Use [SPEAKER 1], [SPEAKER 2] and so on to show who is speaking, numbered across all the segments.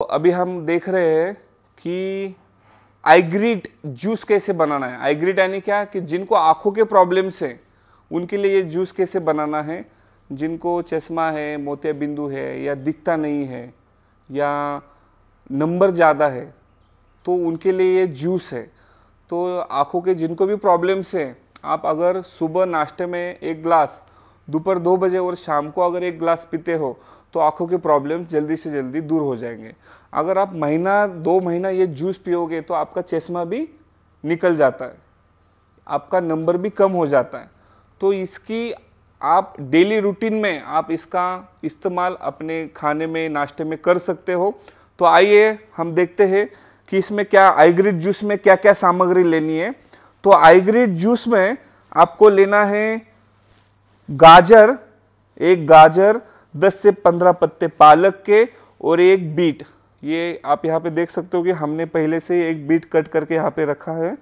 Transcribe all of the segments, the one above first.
[SPEAKER 1] तो अभी हम देख रहे हैं कि आइग्रीट जूस कैसे बनाना है आइग्रीट यानी क्या कि जिनको आँखों के प्रॉब्लम्स हैं उनके लिए ये जूस कैसे बनाना है जिनको चश्मा है मोतिया बिंदु है या दिखता नहीं है या नंबर ज़्यादा है तो उनके लिए ये जूस है तो आँखों के जिनको भी प्रॉब्लम्स हैं आप अगर सुबह नाश्ते में एक ग्लास दोपहर दो बजे और शाम को अगर एक ग्लास पीते हो तो आँखों के प्रॉब्लम जल्दी से जल्दी दूर हो जाएंगे अगर आप महीना दो महीना ये जूस पियोगे तो आपका चश्मा भी निकल जाता है आपका नंबर भी कम हो जाता है तो इसकी आप डेली रूटीन में आप इसका इस्तेमाल अपने खाने में नाश्ते में कर सकते हो तो आइए हम देखते हैं कि इसमें क्या आईग्रिड जूस में क्या क्या सामग्री लेनी है तो आईग्रिड जूस में आपको लेना है गाजर एक गाजर 10 से 15 पत्ते पालक के और एक बीट ये आप यहाँ पे देख सकते हो कि हमने पहले से एक बीट कट करके यहाँ पे रखा है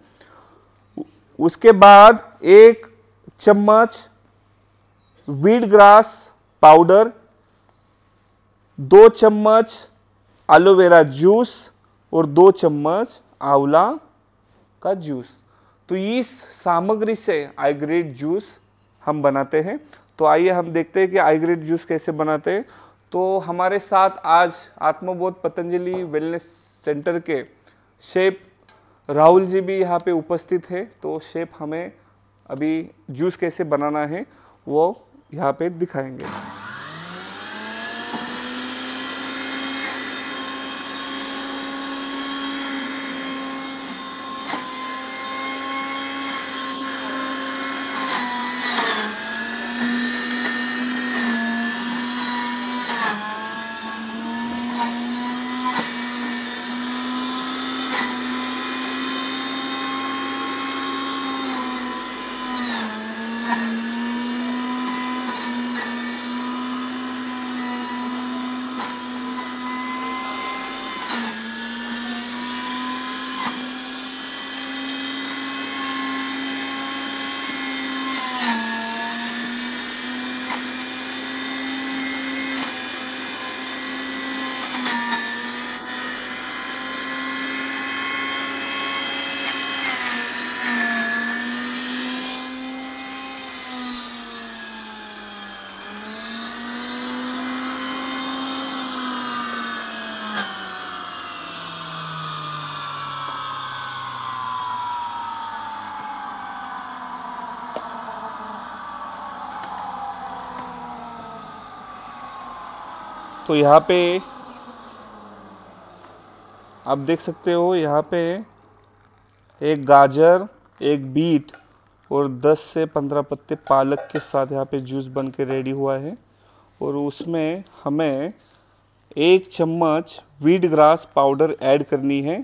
[SPEAKER 1] उसके बाद एक चम्मच वीड ग्रास पाउडर दो चम्मच एलोवेरा जूस और दो चम्मच आंवला का जूस तो इस सामग्री से आइग्रेट जूस हम बनाते हैं तो आइए हम देखते हैं कि आई ग्रेड जूस कैसे बनाते हैं तो हमारे साथ आज आत्मबोध पतंजलि वेलनेस सेंटर के शेप राहुल जी भी यहाँ पे उपस्थित है तो शेप हमें अभी जूस कैसे बनाना है वो यहाँ पे दिखाएंगे तो यहाँ पे आप देख सकते हो यहाँ पे एक गाजर एक बीट और 10 से 15 पत्ते पालक के साथ यहाँ पे जूस बन के रेडी हुआ है और उसमें हमें एक चम्मच वीड ग्रास पाउडर ऐड करनी है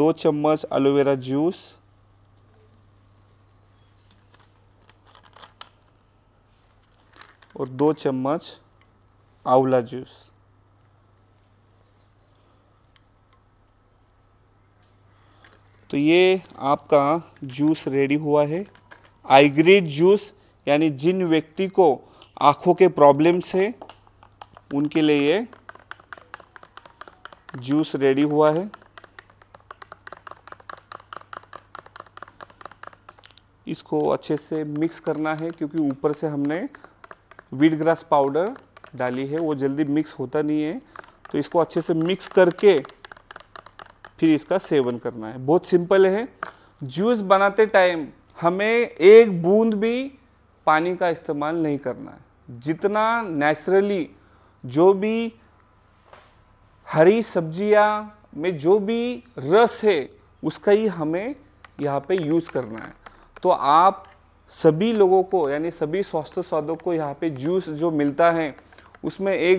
[SPEAKER 1] दो चम्मच एलोवेरा जूस और दो चम्मच आंवला जूस तो ये आपका जूस रेडी हुआ है आईग्रेड जूस यानी जिन व्यक्ति को आँखों के प्रॉब्लम्स है उनके लिए ये जूस रेडी हुआ है इसको अच्छे से मिक्स करना है क्योंकि ऊपर से हमने वीट ग्रास पाउडर डाली है वो जल्दी मिक्स होता नहीं है तो इसको अच्छे से मिक्स करके फिर इसका सेवन करना है बहुत सिंपल है जूस बनाते टाइम हमें एक बूंद भी पानी का इस्तेमाल नहीं करना है जितना नेचुरली जो भी हरी सब्जियां में जो भी रस है उसका ही हमें यहाँ पे यूज़ करना है तो आप सभी लोगों को यानी सभी स्वास्थ्य स्वादों को यहाँ पे जूस जो मिलता है उसमें एक